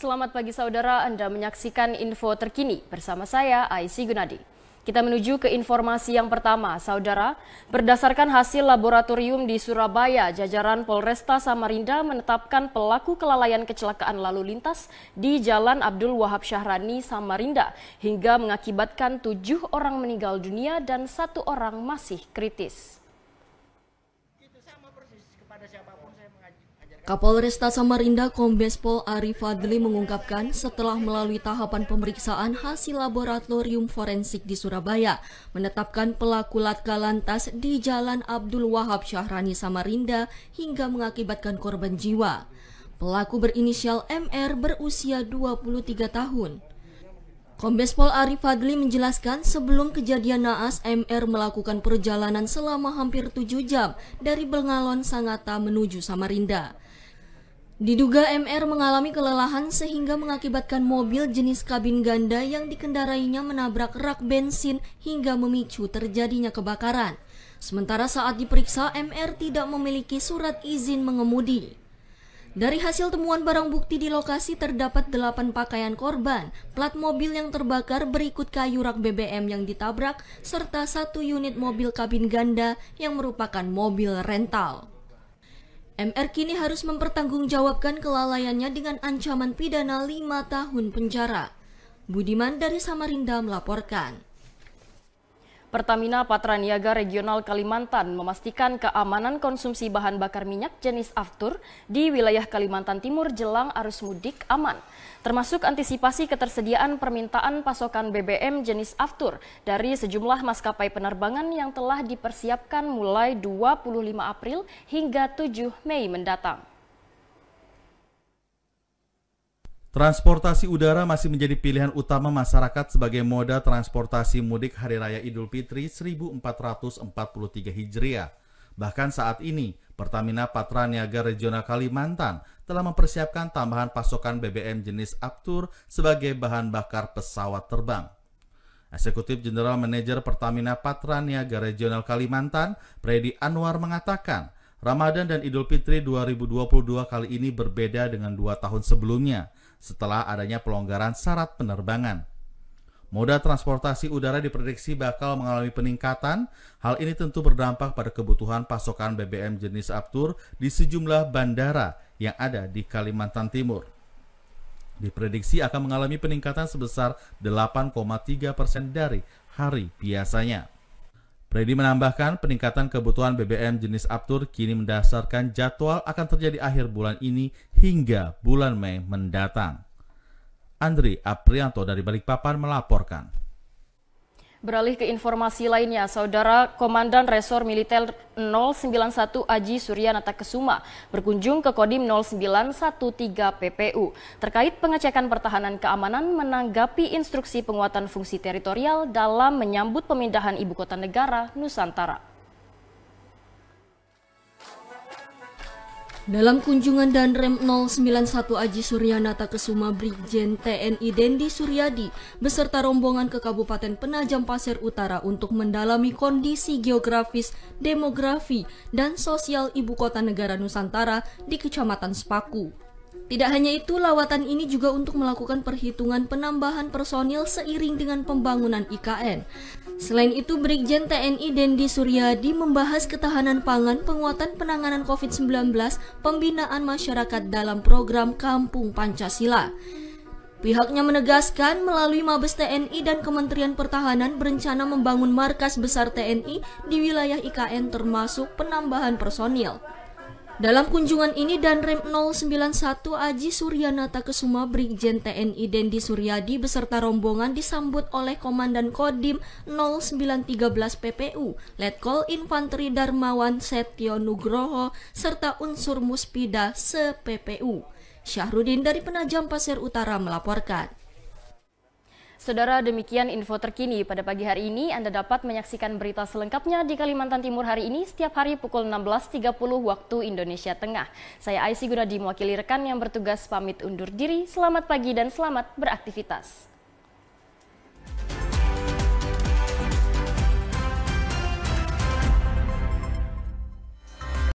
Selamat pagi saudara, Anda menyaksikan info terkini bersama saya Aisy Gunadi. Kita menuju ke informasi yang pertama, saudara. Berdasarkan hasil laboratorium di Surabaya, jajaran Polresta Samarinda menetapkan pelaku kelalaian kecelakaan lalu lintas di Jalan Abdul Wahab Syahrani, Samarinda, hingga mengakibatkan tujuh orang meninggal dunia dan satu orang masih kritis. Kapolresta Samarinda Kombes Pol Ari Fadli mengungkapkan setelah melalui tahapan pemeriksaan hasil laboratorium forensik di Surabaya menetapkan pelaku latka lantas di Jalan Abdul Wahab Syahrani Samarinda hingga mengakibatkan korban jiwa. Pelaku berinisial MR berusia 23 tahun. Kombes Pol Ari Fadli menjelaskan sebelum kejadian naas MR melakukan perjalanan selama hampir 7 jam dari Bengalon Sangata menuju Samarinda. Diduga MR mengalami kelelahan sehingga mengakibatkan mobil jenis kabin ganda yang dikendarainya menabrak rak bensin hingga memicu terjadinya kebakaran. Sementara saat diperiksa, MR tidak memiliki surat izin mengemudi. Dari hasil temuan barang bukti di lokasi terdapat delapan pakaian korban, plat mobil yang terbakar berikut kayu rak BBM yang ditabrak, serta satu unit mobil kabin ganda yang merupakan mobil rental. MR kini harus mempertanggungjawabkan kelalaiannya dengan ancaman pidana 5 tahun penjara. Budiman dari Samarinda melaporkan. Pertamina Patraniaga Regional Kalimantan memastikan keamanan konsumsi bahan bakar minyak jenis aftur di wilayah Kalimantan Timur jelang arus mudik aman, termasuk antisipasi ketersediaan permintaan pasokan BBM jenis aftur dari sejumlah maskapai penerbangan yang telah dipersiapkan mulai 25 April hingga 7 Mei mendatang. Transportasi udara masih menjadi pilihan utama masyarakat sebagai moda transportasi mudik Hari Raya Idul Fitri 1443 Hijriah. Bahkan saat ini, Pertamina Patraniaga Regional Kalimantan telah mempersiapkan tambahan pasokan BBM jenis Aptur sebagai bahan bakar pesawat terbang. Eksekutif Jenderal Manajer Pertamina Patraniaga Regional Kalimantan, Predi Anwar mengatakan, Ramadan dan Idul Fitri 2022 kali ini berbeda dengan dua tahun sebelumnya – setelah adanya pelonggaran syarat penerbangan. Moda transportasi udara diprediksi bakal mengalami peningkatan. Hal ini tentu berdampak pada kebutuhan pasokan BBM jenis Aptur di sejumlah bandara yang ada di Kalimantan Timur. Diprediksi akan mengalami peningkatan sebesar 8,3 persen dari hari biasanya. Predi menambahkan peningkatan kebutuhan BBM jenis Aptur kini mendasarkan jadwal akan terjadi akhir bulan ini hingga bulan Mei mendatang. Andri Aprianto dari Balikpapan melaporkan. Beralih ke informasi lainnya, Saudara Komandan Resor Militer 091 Aji Suryanata Kesuma berkunjung ke Kodim 0913 PPU terkait pengecekan pertahanan keamanan menanggapi instruksi penguatan fungsi teritorial dalam menyambut pemindahan ibu kota negara Nusantara. Dalam kunjungan Danrem 091 Aji Suryanata ke Suma Brigjen TNI Dendi Suryadi beserta rombongan ke Kabupaten Penajam Pasir Utara untuk mendalami kondisi geografis, demografi, dan sosial ibu kota negara Nusantara di Kecamatan Sepaku. Tidak hanya itu, lawatan ini juga untuk melakukan perhitungan penambahan personil seiring dengan pembangunan IKN. Selain itu, Brigjen TNI Dendi Suryadi membahas ketahanan pangan, penguatan penanganan COVID-19, pembinaan masyarakat dalam program Kampung Pancasila. Pihaknya menegaskan melalui Mabes TNI dan Kementerian Pertahanan berencana membangun markas besar TNI di wilayah IKN termasuk penambahan personil. Dalam kunjungan ini dan Rem 091 Aji Suryanata Kesuma Brigjen TNI Dendi Suryadi beserta rombongan disambut oleh Komandan Kodim 0913 PPU, Letkol Infanteri Darmawan Setio Nugroho serta unsur Muspida se-PPU. Syahrudin dari Penajam Pasir Utara melaporkan. Saudara demikian info terkini pada pagi hari ini. Anda dapat menyaksikan berita selengkapnya di Kalimantan Timur hari ini setiap hari pukul 16.30 waktu Indonesia Tengah. Saya Aisy Gunadi mewakili rekan yang bertugas pamit undur diri. Selamat pagi dan selamat beraktivitas.